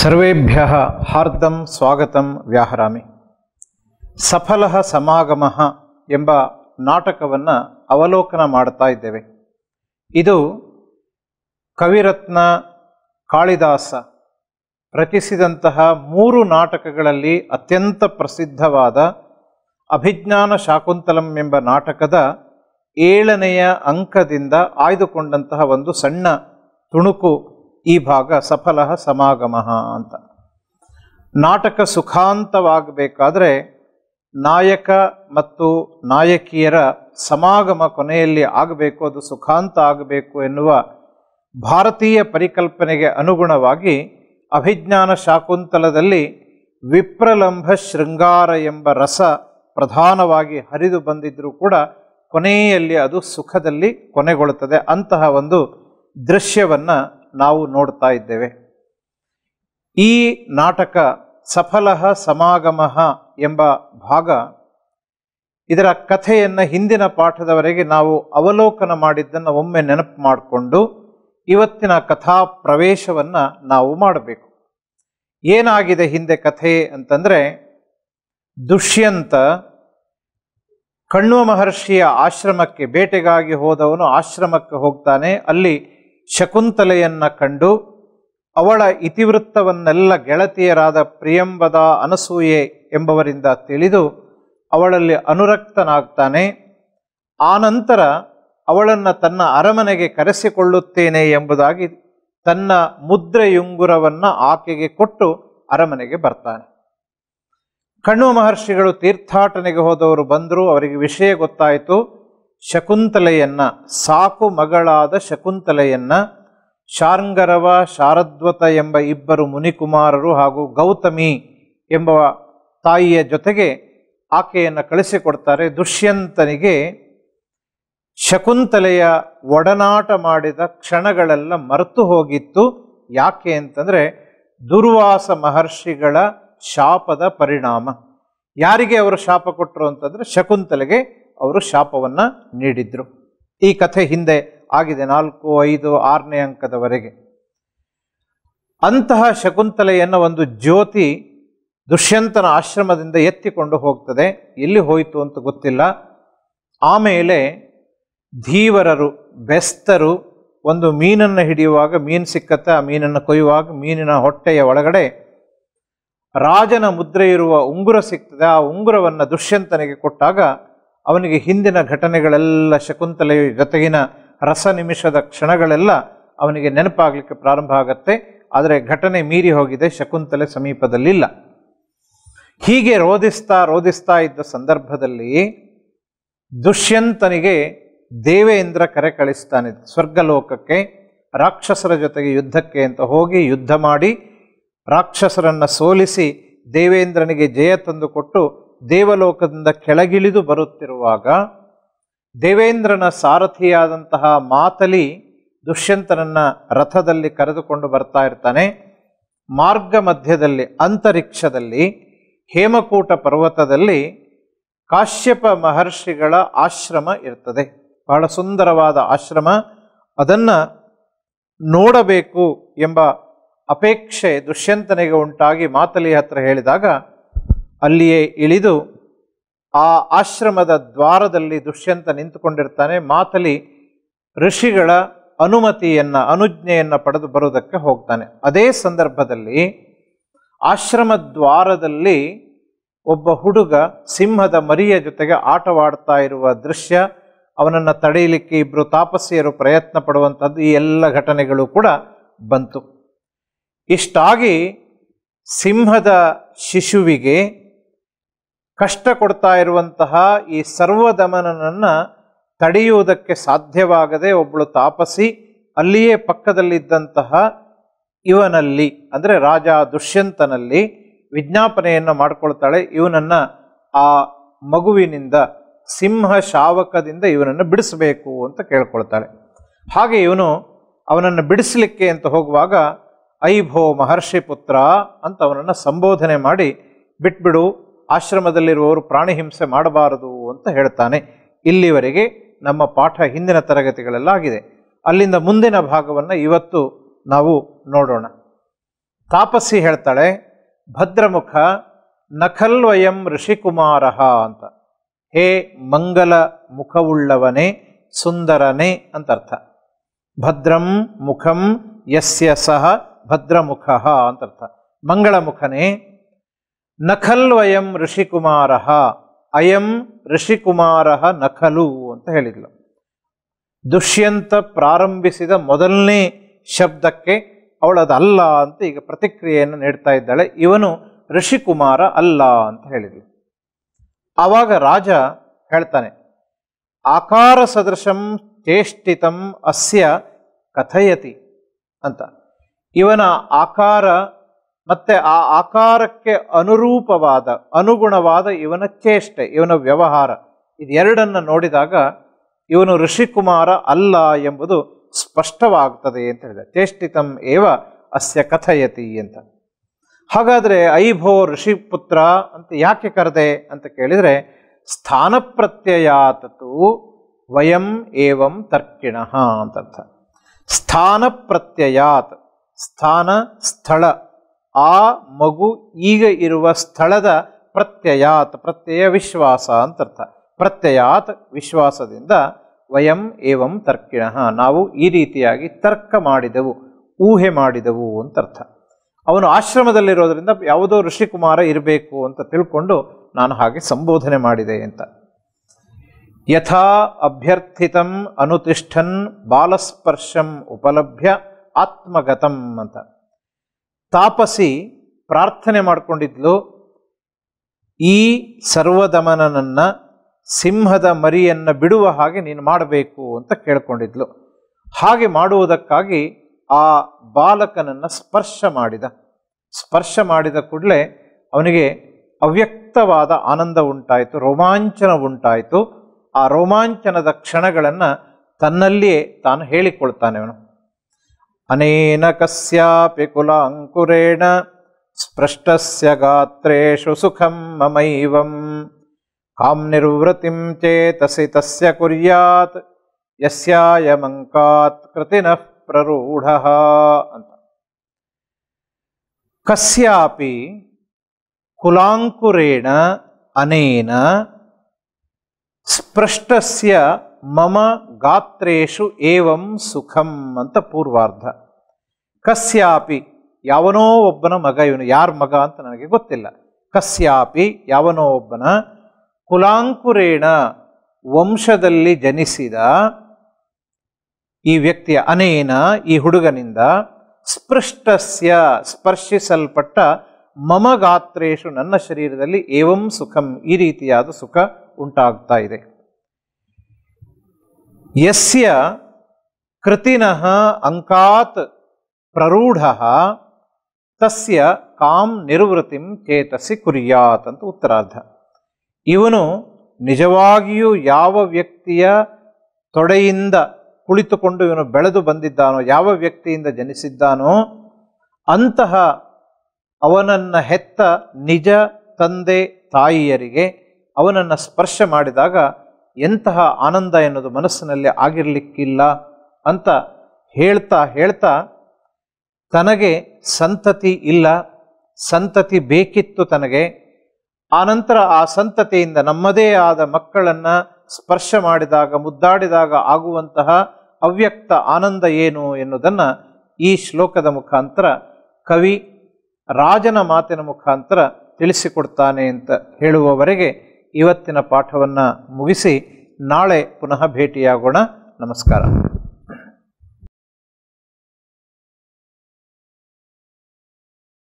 ಸರ್ವೇಭ್ಯ ಹಾರ್ದಂ ಸ್ವಾಗತಂ ವ್ಯಾಹರಾಮಿ ಸಫಲ ಸಮಾಗಮ ಎಂಬ ನಾಟಕವನ್ನು ಅವಲೋಕನ ಮಾಡ್ತಾ ಇದ್ದೇವೆ ಇದು ಕವಿರತ್ನ ಕಾಳಿದಾಸ ರಚಿಸಿದಂತಹ ಮೂರು ನಾಟಕಗಳಲ್ಲಿ ಅತ್ಯಂತ ಪ್ರಸಿದ್ಧವಾದ ಅಭಿಜ್ಞಾನ ಶಾಕುಂತಲಂ ಎಂಬ ನಾಟಕದ ಏಳನೆಯ ಅಂಕದಿಂದ ಆಯ್ದುಕೊಂಡಂತಹ ಒಂದು ಸಣ್ಣ ತುಣುಕು ಈ ಭಾಗ ಸಫಲ ಸಮಾಗಮ ಅಂತ ನಾಟಕ ಸುಖಾಂತವಾಗಬೇಕಾದ್ರೆ ನಾಯಕ ಮತ್ತು ನಾಯಕಿಯರ ಸಮಾಗಮ ಕೊನೆಯಲ್ಲಿ ಆಗಬೇಕು ಅದು ಸುಖಾಂತ ಆಗಬೇಕು ಎನ್ನುವ ಭಾರತೀಯ ಪರಿಕಲ್ಪನೆಗೆ ಅನುಗುಣವಾಗಿ ಅಭಿಜ್ಞಾನ ಶಾಕುಂತಲದಲ್ಲಿ ವಿಪ್ರಲಂಭ ಶೃಂಗಾರ ಎಂಬ ರಸ ಪ್ರಧಾನವಾಗಿ ಹರಿದು ಬಂದಿದ್ದರೂ ಕೂಡ ಕೊನೆಯಲ್ಲಿ ಅದು ಸುಖದಲ್ಲಿ ಕೊನೆಗೊಳ್ಳುತ್ತದೆ ಅಂತಹ ಒಂದು ದೃಶ್ಯವನ್ನು ನಾವು ನೋಡ್ತಾ ಇದ್ದೇವೆ ಈ ನಾಟಕ ಸಫಲಃ ಸಮಾಗಮ ಎಂಬ ಭಾಗ ಇದರ ಕಥೆಯನ್ನು ಹಿಂದಿನ ಪಾಠದವರೆಗೆ ನಾವು ಅವಲೋಕನ ಮಾಡಿದ್ದನ್ನು ಒಮ್ಮೆ ನೆನಪು ಮಾಡಿಕೊಂಡು ಇವತ್ತಿನ ಕಥಾ ಪ್ರವೇಶವನ್ನು ನಾವು ಮಾಡಬೇಕು ಏನಾಗಿದೆ ಹಿಂದೆ ಕಥೆ ಅಂತಂದರೆ ದುಷ್ಯಂತ ಕಣ್ವ ಮಹರ್ಷಿಯ ಆಶ್ರಮಕ್ಕೆ ಬೇಟೆಗಾಗಿ ಹೋದವನು ಆಶ್ರಮಕ್ಕೆ ಹೋಗ್ತಾನೆ ಅಲ್ಲಿ ಶಕುಂತಲೆಯನ್ನು ಕಂಡು ಅವಳ ಇತಿವೃತ್ತವನ್ನೆಲ್ಲ ಗೆಳತಿಯರಾದ ಪ್ರಿಯಂಬದ ಅನಸೂಯೆ ಎಂಬವರಿಂದ ತಿಳಿದು ಅವಳಲ್ಲಿ ಅನುರಕ್ತನಾಗ್ತಾನೆ ಆನಂತರ ಅವಳನ್ನು ತನ್ನ ಅರಮನೆಗೆ ಕರೆಸಿಕೊಳ್ಳುತ್ತೇನೆ ಎಂಬುದಾಗಿ ತನ್ನ ಮುದ್ರೆಯುಂಗುರವನ್ನು ಆಕೆಗೆ ಕೊಟ್ಟು ಅರಮನೆಗೆ ಬರ್ತಾನೆ ಕಣ್ಣು ಮಹರ್ಷಿಗಳು ತೀರ್ಥಾಟನೆಗೆ ಹೋದವರು ಬಂದರು ಅವರಿಗೆ ವಿಷಯ ಗೊತ್ತಾಯಿತು ಶಕುಂತಲೆಯನ್ನು ಸಾಕು ಮಗಳಾದ ಶಕುಂತಲೆಯನ್ನು ಶಾರ್ಂಗರವ ಶಾರದ್ವತ ಎಂಬ ಇಬ್ಬರು ಮುನಿಕುಮಾರರು ಹಾಗೂ ಗೌತಮಿ ಎಂಬ ತಾಯಿಯ ಜೊತೆಗೆ ಆಕೆಯನ್ನು ಕಳಿಸಿಕೊಡ್ತಾರೆ ದುಷ್ಯಂತನಿಗೆ ಶಕುಂತಲೆಯ ಒಡನಾಟ ಮಾಡಿದ ಕ್ಷಣಗಳೆಲ್ಲ ಮರೆತು ಹೋಗಿತ್ತು ಯಾಕೆ ಅಂತಂದರೆ ದುರ್ವಾಸ ಮಹರ್ಷಿಗಳ ಶಾಪದ ಪರಿಣಾಮ ಯಾರಿಗೆ ಅವರು ಶಾಪ ಕೊಟ್ಟರು ಅಂತಂದರೆ ಶಕುಂತಲೆಗೆ ಅವರು ಶಾಪವನ್ನು ನೀಡಿದ್ರು ಈ ಕಥೆ ಹಿಂದೆ ಆಗಿದೆ ನಾಲ್ಕು ಐದು ಆರನೇ ಅಂಕದವರೆಗೆ ಅಂತಹ ಶಕುಂತಲೆಯನ್ನು ಒಂದು ಜ್ಯೋತಿ ದುಷ್ಯಂತನ ಆಶ್ರಮದಿಂದ ಎತ್ತಿಕೊಂಡು ಹೋಗ್ತದೆ ಎಲ್ಲಿ ಹೋಯಿತು ಅಂತ ಗೊತ್ತಿಲ್ಲ ಆಮೇಲೆ ಧೀವರರು ಬೆಸ್ತರು ಒಂದು ಮೀನನ್ನು ಹಿಡಿಯುವಾಗ ಮೀನು ಸಿಕ್ಕತ್ತೆ ಆ ಮೀನನ್ನು ಕೊಯ್ಯುವಾಗ ಮೀನಿನ ಹೊಟ್ಟೆಯ ಒಳಗಡೆ ರಾಜನ ಮುದ್ರೆ ಇರುವ ಉಂಗುರ ಸಿಗ್ತದೆ ಆ ಉಂಗುರವನ್ನು ದುಷ್ಯಂತನಿಗೆ ಕೊಟ್ಟಾಗ ಅವನಿಗೆ ಹಿಂದಿನ ಘಟನೆಗಳೆಲ್ಲ ಶಕುಂತಲೆಯ ಜೊತೆಗಿನ ರಸ ನಿಮಿಷದ ಕ್ಷಣಗಳೆಲ್ಲ ಅವನಿಗೆ ನೆನಪಾಗಲಿಕ್ಕೆ ಪ್ರಾರಂಭ ಆಗತ್ತೆ ಆದರೆ ಘಟನೆ ಮೀರಿ ಹೋಗಿದೆ ಶಕುಂತಲೆ ಸಮೀಪದಲ್ಲಿಲ್ಲ ಹೀಗೆ ರೋಧಿಸ್ತಾ ರೋಧಿಸ್ತಾ ಇದ್ದ ಸಂದರ್ಭದಲ್ಲಿ ದುಷ್ಯಂತನಿಗೆ ದೇವೇಂದ್ರ ಕರೆ ಕಳಿಸ್ತಾನೆ ಸ್ವರ್ಗಲೋಕಕ್ಕೆ ರಾಕ್ಷಸರ ಜೊತೆಗೆ ಯುದ್ಧಕ್ಕೆ ಅಂತ ಹೋಗಿ ಯುದ್ಧ ಮಾಡಿ ರಾಕ್ಷಸರನ್ನು ಸೋಲಿಸಿ ದೇವೇಂದ್ರನಿಗೆ ಜಯ ತಂದುಕೊಟ್ಟು ದೇವಲೋಕದಿಂದ ಕೆಳಗಿಳಿದು ಬರುತ್ತಿರುವಾಗ ದೇವೇಂದ್ರನ ಸಾರಥಿಯಾದಂತಹ ಮಾತಲಿ ದುಷ್ಯಂತನನ್ನ ರಥದಲ್ಲಿ ಕರೆದುಕೊಂಡು ಬರ್ತಾ ಇರ್ತಾನೆ ಮಾರ್ಗ ಮಧ್ಯದಲ್ಲಿ ಅಂತರಿಕ್ಷದಲ್ಲಿ ಹೇಮಕೂಟ ಪರ್ವತದಲ್ಲಿ ಕಾಶ್ಯಪ ಮಹರ್ಷಿಗಳ ಆಶ್ರಮ ಇರ್ತದೆ ಬಹಳ ಸುಂದರವಾದ ಆಶ್ರಮ ಅದನ್ನು ನೋಡಬೇಕು ಎಂಬ ಅಪೇಕ್ಷೆ ದುಷ್ಯಂತನಿಗೆ ಉಂಟಾಗಿ ಮಾತಲಿ ಹತ್ರ ಹೇಳಿದಾಗ ಅಲ್ಲಿಯೇ ಇಳಿದು ಆ ಆಶ್ರಮದ ದ್ವಾರದಲ್ಲಿ ದುಷ್ಯಂತ ನಿಂತುಕೊಂಡಿರ್ತಾನೆ ಮಾತಲಿ ಋಷಿಗಳ ಅನುಮತಿಯನ್ನು ಅನುಜ್ಞೆಯನ್ನು ಪಡೆದು ಬರುವುದಕ್ಕೆ ಹೋಗ್ತಾನೆ ಅದೇ ಸಂದರ್ಭದಲ್ಲಿ ಆಶ್ರಮ ದ್ವಾರದಲ್ಲಿ ಒಬ್ಬ ಹುಡುಗ ಸಿಂಹದ ಮರಿಯ ಜೊತೆಗೆ ಆಟವಾಡ್ತಾ ಇರುವ ದೃಶ್ಯ ಅವನನ್ನು ತಡೆಯಲಿಕ್ಕೆ ಇಬ್ಬರು ತಾಪಸ್ಯರು ಪ್ರಯತ್ನ ಪಡುವಂಥದ್ದು ಈ ಎಲ್ಲ ಘಟನೆಗಳು ಕೂಡ ಬಂತು ಇಷ್ಟಾಗಿ ಸಿಂಹದ ಶಿಶುವಿಗೆ ಕಷ್ಟ ಕೊಡ್ತಾ ಇರುವಂತಹ ಈ ಸರ್ವದಮನನನ್ನು ತಡೆಯುವುದಕ್ಕೆ ಸಾಧ್ಯವಾಗದೆ ಒಬ್ಬಳು ತಾಪಸಿ ಅಲ್ಲಿಯೇ ಪಕ್ಕದಲ್ಲಿದ್ದಂತಹ ಇವನಲ್ಲಿ ಅಂದರೆ ರಾಜ ದುಷ್ಯಂತನಲ್ಲಿ ವಿಜ್ಞಾಪನೆಯನ್ನು ಮಾಡಿಕೊಳ್ತಾಳೆ ಇವನನ್ನು ಆ ಮಗುವಿನಿಂದ ಸಿಂಹ ಶಾವಕದಿಂದ ಇವನನ್ನು ಬಿಡಿಸಬೇಕು ಅಂತ ಕೇಳ್ಕೊಳ್ತಾಳೆ ಹಾಗೆ ಇವನು ಅವನನ್ನು ಬಿಡಿಸಲಿಕ್ಕೆ ಅಂತ ಹೋಗುವಾಗ ಐಭೋ ಮಹರ್ಷಿ ಪುತ್ರ ಅಂತ ಅವನನ್ನು ಸಂಬೋಧನೆ ಮಾಡಿ ಬಿಟ್ಬಿಡು ಆಶ್ರಮದಲ್ಲಿರುವವರು ಪ್ರಾಣಿ ಹಿಂಸೆ ಮಾಡಬಾರದು ಅಂತ ಹೇಳ್ತಾನೆ ಇಲ್ಲಿವರೆಗೆ ನಮ್ಮ ಪಾಠ ಹಿಂದಿನ ತರಗತಿಗಳಲ್ಲಾಗಿದೆ ಅಲ್ಲಿಂದ ಮುಂದಿನ ಭಾಗವನ್ನು ಇವತ್ತು ನಾವು ನೋಡೋಣ ತಾಪಸಿ ಹೇಳ್ತಾಳೆ ಭದ್ರಮುಖ ನಖಲ್ವಯಂ ಋಷಿಕುಮಾರಃ ಅಂತ ಹೇ ಮಂಗಲ ಮುಖವುಳ್ಳವನೇ ಸುಂದರನೇ ಅಂತ ಅರ್ಥ ಭದ್ರಂ ಮುಖಂ ಯಸ್ಯ ಸಹ ಭದ್ರಮುಖ ಅಂತರ್ಥ ಮಂಗಳ ಮುಖನೇ ವಯಂ ಋಷಿಕುಮಾರ ಅಯಂ ಋಷಿಕುಮಾರ ನಖಲು ಅಂತ ಹೇಳಿದ್ಲು ದುಷ್ಯಂತ ಪ್ರಾರಂಭಿಸಿದ ಮೊದಲನೇ ಶಬ್ದಕ್ಕೆ ಅವಳದಲ್ಲ ಅಂತ ಈಗ ಪ್ರತಿಕ್ರಿಯೆಯನ್ನು ನೀಡ್ತಾ ಇದ್ದಾಳೆ ಇವನು ಋಷಿಕುಮಾರ ಅಲ್ಲ ಅಂತ ಹೇಳಿದ್ಲು ಆವಾಗ ರಾಜ ಹೇಳ್ತಾನೆ ಆಕಾರ ಸದೃಶಂ ಚೇಷ್ಟಿತಂ ಅಸ್ಯ ಕಥಯತಿ ಅಂತ ಇವನ ಆಕಾರ ಮತ್ತೆ ಆ ಆಕಾರಕ್ಕೆ ಅನುರೂಪವಾದ ಅನುಗುಣವಾದ ಇವನ ಚೇಷ್ಟೆ ಇವನ ವ್ಯವಹಾರ ಇದೆರಡನ್ನು ನೋಡಿದಾಗ ಇವನು ಋಷಿಕುಮಾರ ಅಲ್ಲ ಎಂಬುದು ಸ್ಪಷ್ಟವಾಗ್ತದೆ ಅಂತ ಹೇಳಿದೆ ಚೇಷ್ಟಿತಂ ಏವ ಅಸ್ಯ ಕಥಯತಿ ಅಂತ ಹಾಗಾದರೆ ಐಭೋ ಋಷಿಪುತ್ರ ಅಂತ ಯಾಕೆ ಕರೆದೆ ಅಂತ ಕೇಳಿದರೆ ಸ್ಥಾನಪ್ರತ್ಯಯಾತತು ವಯಂ ಏವಂ ತರ್ಕಿಣ ಅಂತರ್ಥ ಸ್ಥಾನ ಪ್ರತ್ಯಯಾತ್ ಸ್ಥಾನ ಸ್ಥಳ ಆ ಮಗು ಈಗ ಇರುವ ಸ್ಥಳದ ಪ್ರತ್ಯಯಾತ್ ಪ್ರತ್ಯಯ ವಿಶ್ವಾಸ ಅಂತ ಅರ್ಥ ಪ್ರತ್ಯಯಾತ್ ವಿಶ್ವಾಸದಿಂದ ವಯಂ ಏವಂ ತರ್ಕಿಣ ನಾವು ಈ ರೀತಿಯಾಗಿ ತರ್ಕ ಮಾಡಿದೆವು ಊಹೆ ಮಾಡಿದೆವು ಅಂತ ಅರ್ಥ ಅವನು ಆಶ್ರಮದಲ್ಲಿರೋದ್ರಿಂದ ಯಾವುದೋ ಋಷಿಕುಮಾರ ಇರಬೇಕು ಅಂತ ತಿಳ್ಕೊಂಡು ನಾನು ಹಾಗೆ ಸಂಬೋಧನೆ ಮಾಡಿದೆ ಅಂತ ಯಥಾ ಅಭ್ಯರ್ಥಿತಂ ಅನುತಿಷ್ಠನ್ ಬಾಲಸ್ಪರ್ಶಂ ಉಪಲಭ್ಯ ಆತ್ಮಗತಂ ಅಂತ ತಾಪಸಿ ಪ್ರಾರ್ಥನೆ ಮಾಡಿಕೊಂಡಿದ್ಲು ಈ ಸರ್ವದಮನನನ್ನು ಸಿಂಹದ ಮರಿಯನ್ನು ಬಿಡುವ ಹಾಗೆ ನೀನು ಮಾಡಬೇಕು ಅಂತ ಕೇಳ್ಕೊಂಡಿದ್ಲು ಹಾಗೆ ಮಾಡುವುದಕ್ಕಾಗಿ ಆ ಬಾಲಕನನ್ನು ಸ್ಪರ್ಶ ಮಾಡಿದ ಸ್ಪರ್ಶ ಮಾಡಿದ ಕೂಡಲೇ ಅವನಿಗೆ ಅವ್ಯಕ್ತವಾದ ಆನಂದ ಉಂಟಾಯಿತು ರೋಮಾಂಚನ ಉಂಟಾಯಿತು ಆ ರೋಮಾಂಚನದ ಕ್ಷಣಗಳನ್ನು ತನ್ನಲ್ಲಿಯೇ ತಾನು ಹೇಳಿಕೊಳ್ತಾನೆ ಅವನು अनेन कस्यापि कुलाङ्कुरेण स्पृष्टस्य गात्रेषु सुखम् ममैवम् काम् निर्वृतिम् चेतसि तस्य कुर्यात् यस्यायमङ्कात् कृतिनः प्ररूढः कस्यापि कुलाङ्कुरेण अनेन स्पृष्टस्य ಮಮ ಗಾತ್ರೇಶು ಏವಂ ಸುಖಂ ಅಂತ ಪೂರ್ವಾರ್ಧ ಕಸ್ಯಾಪಿ ಯಾವನೋ ಒಬ್ಬನ ಮಗ ಇವನು ಯಾರ ಮಗ ಅಂತ ನನಗೆ ಗೊತ್ತಿಲ್ಲ ಕಸ್ಯಾಪಿ ಯಾವನೋ ಒಬ್ಬನ ಕುಲಾಂಕುರೇಣ ವಂಶದಲ್ಲಿ ಜನಿಸಿದ ಈ ವ್ಯಕ್ತಿಯ ಅನೇನ ಈ ಹುಡುಗನಿಂದ ಸ್ಪೃಷ್ಟಸ್ಯ ಸ್ಪರ್ಶಿಸಲ್ಪಟ್ಟ ಮಮ ಗಾತ್ರೇಶು ನನ್ನ ಶರೀರದಲ್ಲಿ ಏವಂ ಸುಖಂ ಈ ರೀತಿಯಾದ ಸುಖ ಉಂಟಾಗ್ತಾ ಇದೆ ಯಸ್ಯ ಕೃತಿನಃ ಅಂಕಾತ್ ಪ್ರರೂಢ ತಸ್ಯ ಕಾಂ ನಿರ್ವೃತಿಂ ಚೇತಸಿ ಕುರಿಯಾತ್ ಅಂತ ಉತ್ತರಾರ್ಧ ಇವನು ನಿಜವಾಗಿಯೂ ಯಾವ ವ್ಯಕ್ತಿಯ ತೊಡೆಯಿಂದ ಕುಳಿತುಕೊಂಡು ಇವನು ಬೆಳೆದು ಬಂದಿದ್ದಾನೋ ಯಾವ ವ್ಯಕ್ತಿಯಿಂದ ಜನಿಸಿದ್ದಾನೋ ಅಂತಹ ಅವನನ್ನು ಹೆತ್ತ ನಿಜ ತಂದೆ ತಾಯಿಯರಿಗೆ ಅವನನ್ನು ಸ್ಪರ್ಶ ಮಾಡಿದಾಗ ಎಂತಹ ಆನಂದ ಎನ್ನುವುದು ಮನಸ್ಸಿನಲ್ಲಿ ಆಗಿರಲಿಕ್ಕಿಲ್ಲ ಅಂತ ಹೇಳ್ತಾ ಹೇಳ್ತಾ ತನಗೆ ಸಂತತಿ ಇಲ್ಲ ಸಂತತಿ ಬೇಕಿತ್ತು ತನಗೆ ಆನಂತರ ಆ ಸಂತತಿಯಿಂದ ನಮ್ಮದೇ ಆದ ಮಕ್ಕಳನ್ನು ಸ್ಪರ್ಶ ಮಾಡಿದಾಗ ಮುದ್ದಾಡಿದಾಗ ಆಗುವಂತಹ ಅವ್ಯಕ್ತ ಆನಂದ ಏನು ಎನ್ನುವುದನ್ನು ಈ ಶ್ಲೋಕದ ಮುಖಾಂತರ ಕವಿ ರಾಜನ ಮಾತಿನ ಮುಖಾಂತರ ತಿಳಿಸಿಕೊಡ್ತಾನೆ ಅಂತ ಹೇಳುವವರೆಗೆ ಇವತ್ತಿನ ಪಾಠವನ್ನು ಮುಗಿಸಿ ನಾಳೆ ಪುನಃ ಭೇಟಿಯಾಗೋಣ ನಮಸ್ಕಾರ